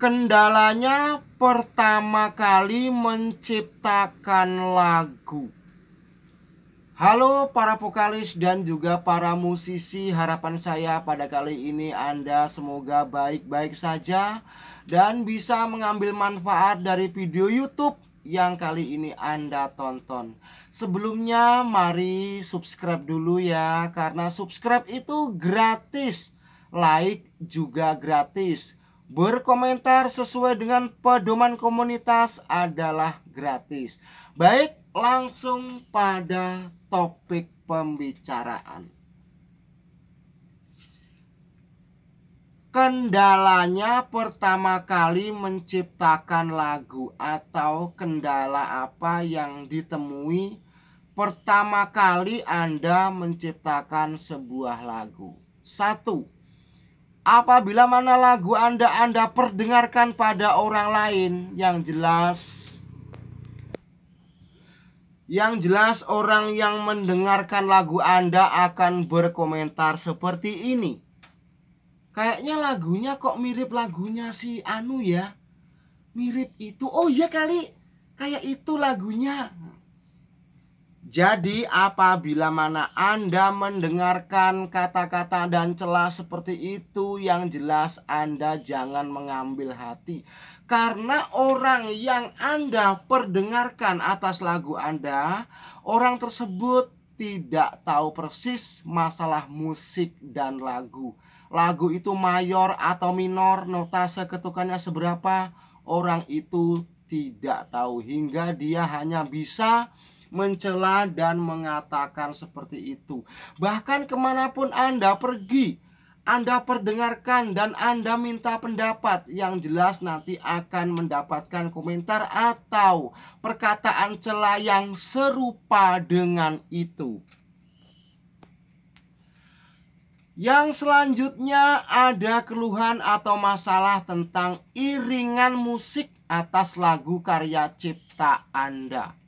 Kendalanya pertama kali menciptakan lagu. Halo para vokalis dan juga para musisi, harapan saya pada kali ini Anda semoga baik-baik saja dan bisa mengambil manfaat dari video YouTube yang kali ini Anda tonton. Sebelumnya mari subscribe dulu ya karena subscribe itu gratis, like juga gratis Berkomentar sesuai dengan pedoman komunitas adalah gratis. Baik, langsung pada topik pembicaraan. Kendalanya pertama kali menciptakan lagu atau kendala apa yang ditemui pertama kali Anda menciptakan sebuah lagu. Satu, Apabila mana lagu Anda Anda perdengarkan pada orang lain yang jelas yang jelas orang yang mendengarkan lagu Anda akan berkomentar seperti ini. Kayaknya lagunya kok mirip lagunya si Anu ya. Mirip itu. Oh iya kali. Kayak itu lagunya. Jadi apabila mana Anda mendengarkan kata-kata dan celah seperti itu yang jelas Anda jangan mengambil hati karena orang yang Anda perdengarkan atas lagu Anda, orang tersebut tidak tahu persis masalah musik dan lagu. Lagu itu mayor atau minor, notase ketukannya seberapa, orang itu tidak tahu hingga dia hanya bisa mencela dan mengatakan seperti itu. Bahkan kemanapun Anda pergi, Anda perdengarkan dan Anda minta pendapat yang jelas nanti akan mendapatkan komentar atau perkataan cela yang serupa dengan itu. Yang selanjutnya ada keluhan atau masalah tentang iringan musik atas lagu karya cipta Anda.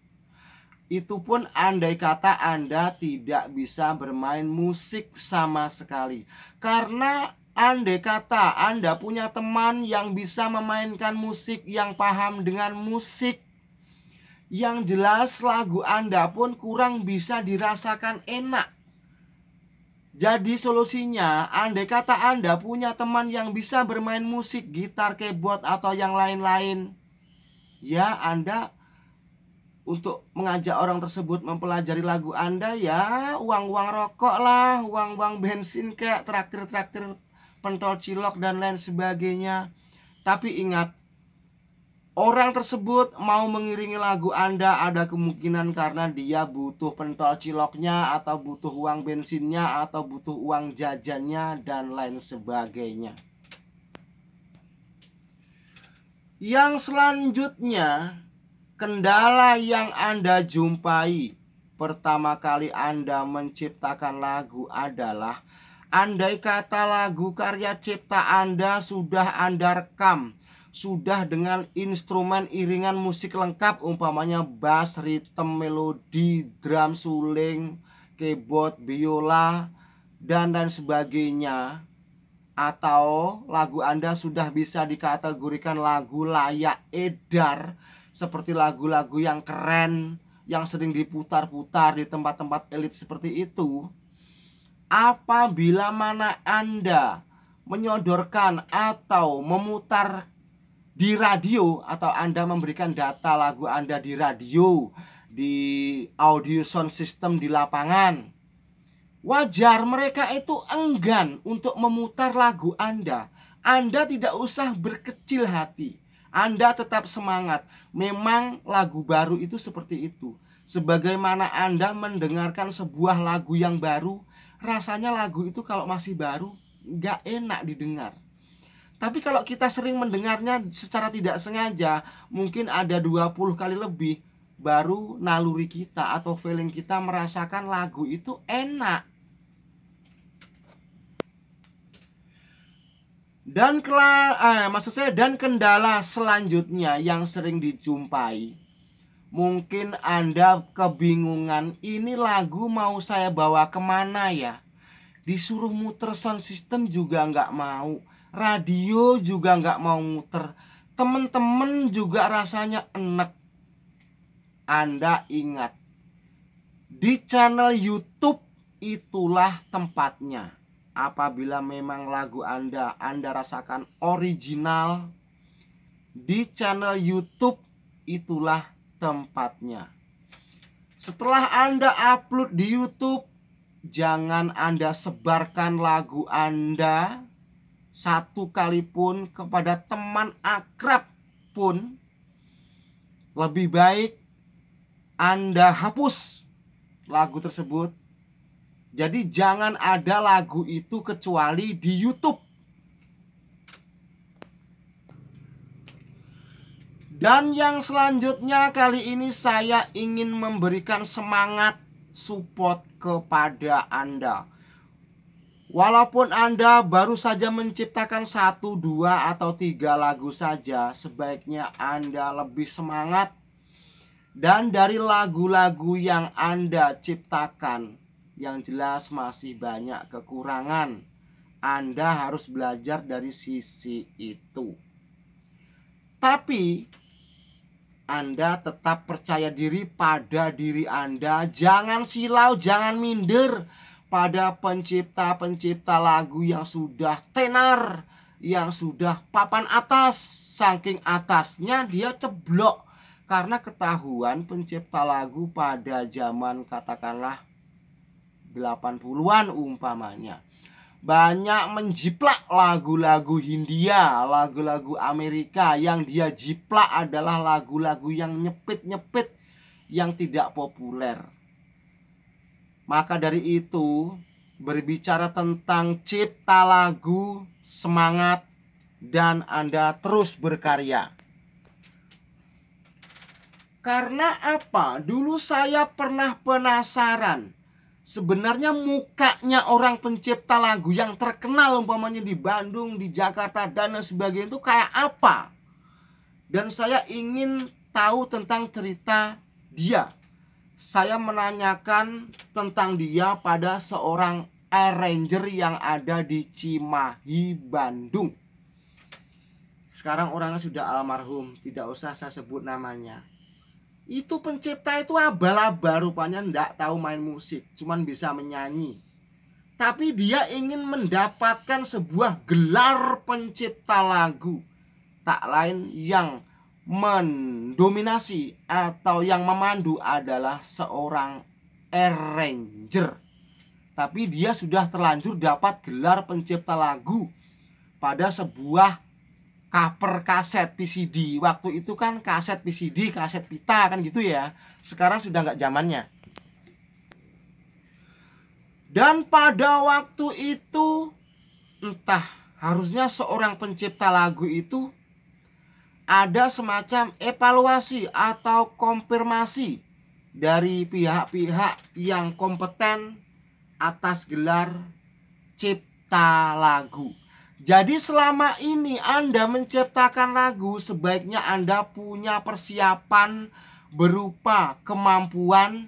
Itu pun andai kata Anda tidak bisa bermain musik sama sekali. Karena andai kata Anda punya teman yang bisa memainkan musik, yang paham dengan musik, yang jelas lagu Anda pun kurang bisa dirasakan enak. Jadi solusinya, andai kata Anda punya teman yang bisa bermain musik, gitar, keyboard, atau yang lain-lain, ya Anda untuk mengajak orang tersebut mempelajari lagu Anda ya uang-uang rokok lah, uang-uang bensin kayak traktir-traktir pentol cilok dan lain sebagainya. Tapi ingat, orang tersebut mau mengiringi lagu Anda ada kemungkinan karena dia butuh pentol ciloknya atau butuh uang bensinnya atau butuh uang jajannya dan lain sebagainya. Yang selanjutnya Kendala yang Anda jumpai pertama kali Anda menciptakan lagu adalah andai kata lagu karya cipta Anda sudah Anda rekam, sudah dengan instrumen iringan musik lengkap umpamanya bass, ritme, melodi, drum, suling, keyboard, biola dan dan sebagainya atau lagu Anda sudah bisa dikategorikan lagu layak edar seperti lagu-lagu yang keren yang sering diputar-putar di tempat-tempat elit seperti itu apabila mana Anda menyodorkan atau memutar di radio atau Anda memberikan data lagu Anda di radio di audio sound system di lapangan wajar mereka itu enggan untuk memutar lagu Anda Anda tidak usah berkecil hati anda tetap semangat. Memang lagu baru itu seperti itu. Sebagaimana Anda mendengarkan sebuah lagu yang baru, rasanya lagu itu kalau masih baru nggak enak didengar. Tapi kalau kita sering mendengarnya secara tidak sengaja, mungkin ada 20 kali lebih, baru naluri kita atau feeling kita merasakan lagu itu enak. Dan kela, eh, maksud saya dan kendala selanjutnya yang sering dijumpai Mungkin Anda kebingungan ini lagu mau saya bawa kemana ya Disuruh muter sound system juga nggak mau Radio juga nggak mau muter Temen-temen juga rasanya enek Anda ingat Di channel Youtube itulah tempatnya apabila memang lagu Anda Anda rasakan original di channel YouTube itulah tempatnya. Setelah Anda upload di YouTube, jangan Anda sebarkan lagu Anda satu kali pun kepada teman akrab pun. Lebih baik Anda hapus lagu tersebut jadi jangan ada lagu itu kecuali di YouTube. Dan yang selanjutnya kali ini saya ingin memberikan semangat support kepada Anda. Walaupun Anda baru saja menciptakan satu, dua, atau tiga lagu saja, sebaiknya Anda lebih semangat. Dan dari lagu-lagu yang Anda ciptakan, yang jelas masih banyak kekurangan. Anda harus belajar dari sisi itu. Tapi Anda tetap percaya diri pada diri Anda. Jangan silau, jangan minder pada pencipta-pencipta lagu yang sudah tenar, yang sudah papan atas, saking atasnya dia ceblok karena ketahuan pencipta lagu pada zaman katakanlah 80-an umpamanya banyak menjiplak lagu-lagu Hindia, lagu-lagu Amerika yang dia jiplak adalah lagu-lagu yang nyepit-nyepit yang tidak populer. Maka dari itu, berbicara tentang cipta lagu, semangat, dan Anda terus berkarya. Karena apa? Dulu saya pernah penasaran sebenarnya mukanya orang pencipta lagu yang terkenal umpamanya di Bandung, di Jakarta dan sebagainya itu kayak apa? Dan saya ingin tahu tentang cerita dia. Saya menanyakan tentang dia pada seorang arranger yang ada di Cimahi, Bandung. Sekarang orangnya sudah almarhum, tidak usah saya sebut namanya itu pencipta itu abal-abal rupanya ndak tahu main musik cuman bisa menyanyi tapi dia ingin mendapatkan sebuah gelar pencipta lagu tak lain yang mendominasi atau yang memandu adalah seorang arranger tapi dia sudah terlanjur dapat gelar pencipta lagu pada sebuah cover kaset PCD waktu itu kan kaset PCD kaset pita kan gitu ya sekarang sudah nggak zamannya dan pada waktu itu entah harusnya seorang pencipta lagu itu ada semacam evaluasi atau konfirmasi dari pihak-pihak yang kompeten atas gelar cipta lagu. Jadi selama ini Anda menciptakan lagu, sebaiknya Anda punya persiapan berupa kemampuan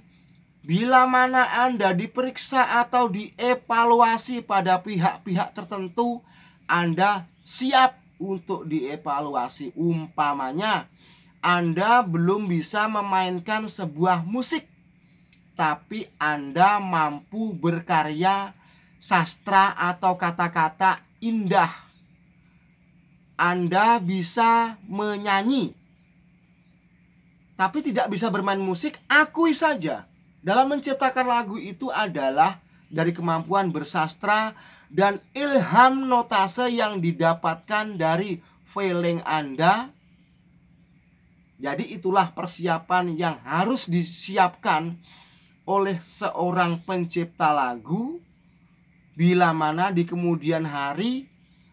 bila mana Anda diperiksa atau dievaluasi pada pihak-pihak tertentu, Anda siap untuk dievaluasi. Umpamanya, Anda belum bisa memainkan sebuah musik, tapi Anda mampu berkarya sastra atau kata-kata indah. Anda bisa menyanyi, tapi tidak bisa bermain musik. Akui saja, dalam menciptakan lagu itu adalah dari kemampuan bersastra dan ilham notase yang didapatkan dari feeling Anda. Jadi, itulah persiapan yang harus disiapkan oleh seorang pencipta lagu bila mana di kemudian hari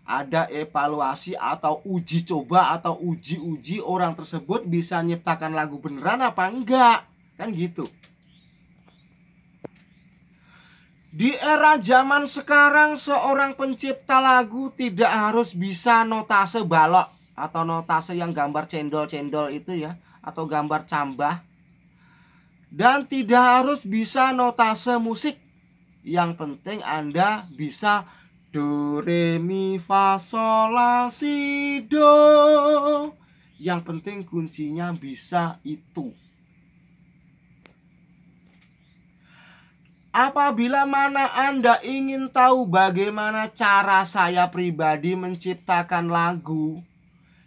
ada evaluasi atau uji coba atau uji-uji orang tersebut bisa nyiptakan lagu beneran apa enggak kan gitu di era zaman sekarang seorang pencipta lagu tidak harus bisa notase balok atau notase yang gambar cendol-cendol itu ya atau gambar cambah dan tidak harus bisa notase musik yang penting Anda bisa do re mi fa sol la si do yang penting kuncinya bisa itu Apabila mana Anda ingin tahu bagaimana cara saya pribadi menciptakan lagu,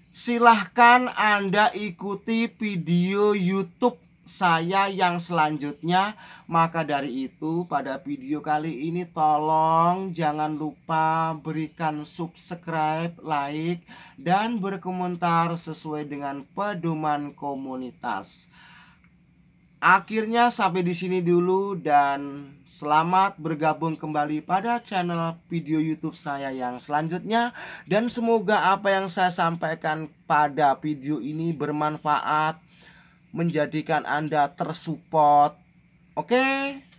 silahkan Anda ikuti video YouTube saya yang selanjutnya maka dari itu pada video kali ini tolong jangan lupa berikan subscribe, like dan berkomentar sesuai dengan pedoman komunitas. Akhirnya sampai di sini dulu dan selamat bergabung kembali pada channel video YouTube saya yang selanjutnya dan semoga apa yang saya sampaikan pada video ini bermanfaat menjadikan Anda tersupport. Oke.